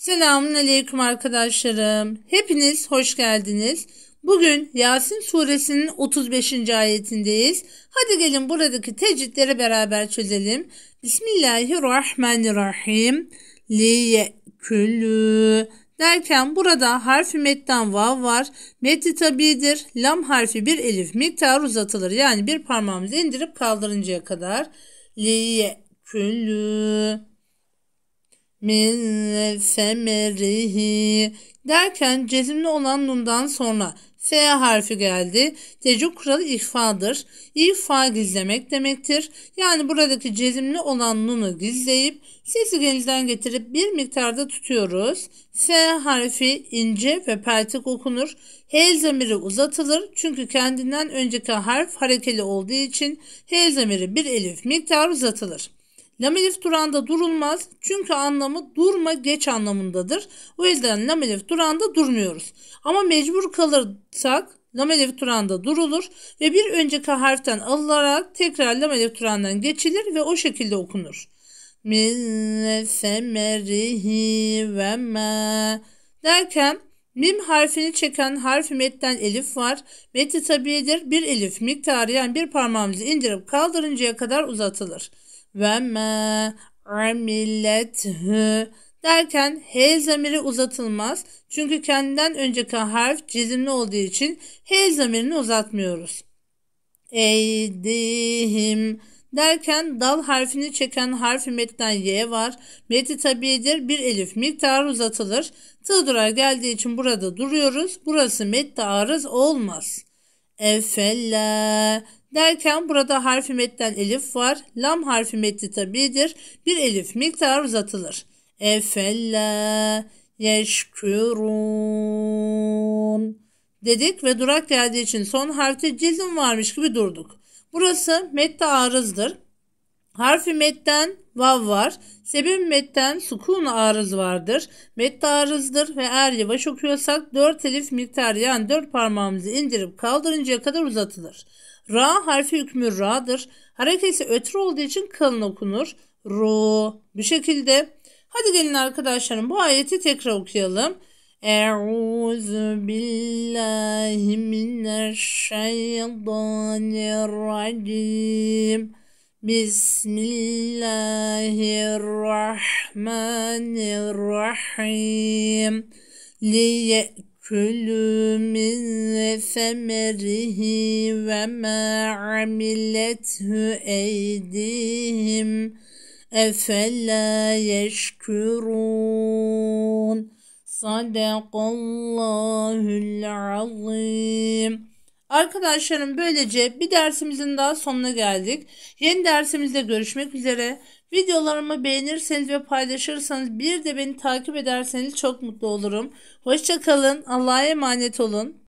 Selamun Aleyküm arkadaşlarım. Hepiniz hoş geldiniz. Bugün Yasin suresinin 35. ayetindeyiz. Hadi gelin buradaki tecitleri beraber çözelim. Bismillahirrahmanirrahim. Liyekülü derken burada harfi metten vav var. Metti tabidir. Lam harfi bir elif miktar uzatılır. Yani bir parmağımızı indirip kaldırıncaya kadar. Liyekülü min femerihi derken cezimli olan nundan sonra F harfi geldi. Tecrüb kuralı ihfadır. İhfa gizlemek demektir. Yani buradaki cezimli olan nunu gizleyip sesi genizden getirip bir miktarda tutuyoruz. F harfi ince ve peltek okunur. H zamiri uzatılır çünkü kendinden önceki harf harekeli olduğu için H zamiri bir elif miktar uzatılır. Lamelif duranda durulmaz çünkü anlamı durma geç anlamındadır. O yüzden lamelif duranda durmuyoruz. Ama mecbur kalırsak lamelif duranda durulur ve bir önceki harften alınarak tekrar lamelif durandan geçilir ve o şekilde okunur. Min semerihi ve ma derken Mim harfini çeken harfi metten elif var. Meti tabidir bir elif miktarı yani bir parmağımızı indirip kaldırıncaya kadar uzatılır ve ma amilethü derken H zamiri uzatılmaz. Çünkü kendinden önceki harf cezimli olduğu için H zamirini uzatmıyoruz. Eydihim derken dal harfini çeken harfi metten Y var. Meti tabidir bir elif miktarı uzatılır. Tığ geldiği için burada duruyoruz. Burası mette arız olmaz.'' Efella derken burada harfi metten elif var. Lam harfi metni tabidir. Bir elif miktar uzatılır. Efella yeşkürun dedik ve durak geldiği için son harfte cizim varmış gibi durduk. Burası mette arızdır. Harfi metten vav var. Sebep metten sukun arız vardır. Met arızdır ve eğer yavaş okuyorsak 4 elif miktar yani 4 parmağımızı indirip kaldırıncaya kadar uzatılır. Ra harfi hükmü ra'dır. Harekesi ötürü olduğu için kalın okunur. Ru. Bir şekilde. Hadi gelin arkadaşlarım bu ayeti tekrar okuyalım. Euzu billahi mineşşeytanirracim. بسم الله الرحمن الرحيم ليأكلوا من ثمره وما عملته أيديهم أفلا يشكرون صدق الله العظيم Arkadaşlarım böylece bir dersimizin daha sonuna geldik. Yeni dersimizde görüşmek üzere. Videolarımı beğenirseniz ve paylaşırsanız bir de beni takip ederseniz çok mutlu olurum. Hoşçakalın. Allah'a emanet olun.